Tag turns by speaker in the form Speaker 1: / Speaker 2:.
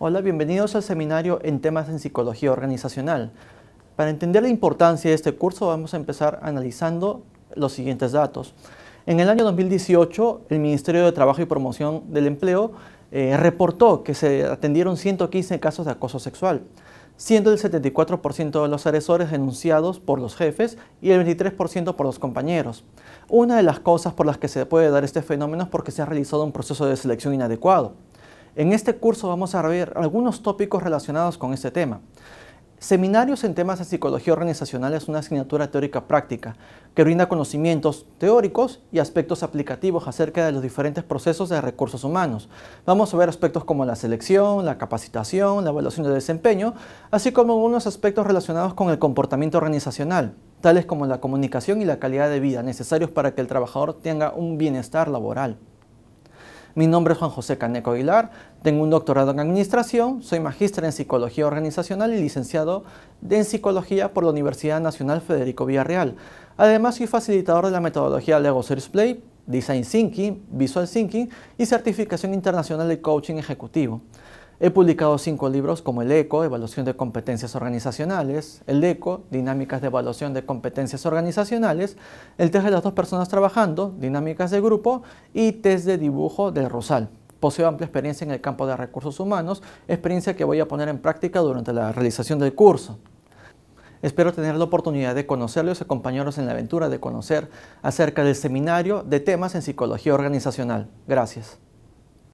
Speaker 1: Hola, bienvenidos al seminario en temas en psicología organizacional. Para entender la importancia de este curso vamos a empezar analizando los siguientes datos. En el año 2018, el Ministerio de Trabajo y Promoción del Empleo eh, reportó que se atendieron 115 casos de acoso sexual, siendo el 74% de los agresores denunciados por los jefes y el 23% por los compañeros. Una de las cosas por las que se puede dar este fenómeno es porque se ha realizado un proceso de selección inadecuado. En este curso vamos a ver algunos tópicos relacionados con este tema. Seminarios en temas de psicología organizacional es una asignatura teórica práctica que brinda conocimientos teóricos y aspectos aplicativos acerca de los diferentes procesos de recursos humanos. Vamos a ver aspectos como la selección, la capacitación, la evaluación de desempeño, así como algunos aspectos relacionados con el comportamiento organizacional, tales como la comunicación y la calidad de vida necesarios para que el trabajador tenga un bienestar laboral. Mi nombre es Juan José Caneco Aguilar, tengo un doctorado en Administración, soy magíster en Psicología Organizacional y licenciado en Psicología por la Universidad Nacional Federico Villarreal. Además, soy facilitador de la metodología Lego Series Play, Design Thinking, Visual Thinking y Certificación Internacional de Coaching Ejecutivo. He publicado cinco libros como El ECO, Evaluación de Competencias Organizacionales, El ECO, Dinámicas de Evaluación de Competencias Organizacionales, El test de las dos personas trabajando, Dinámicas de Grupo y Test de Dibujo de Rosal. Poseo amplia experiencia en el campo de recursos humanos, experiencia que voy a poner en práctica durante la realización del curso. Espero tener la oportunidad de conocerlos y acompañarlos en la aventura de conocer acerca del seminario de temas en psicología organizacional. Gracias.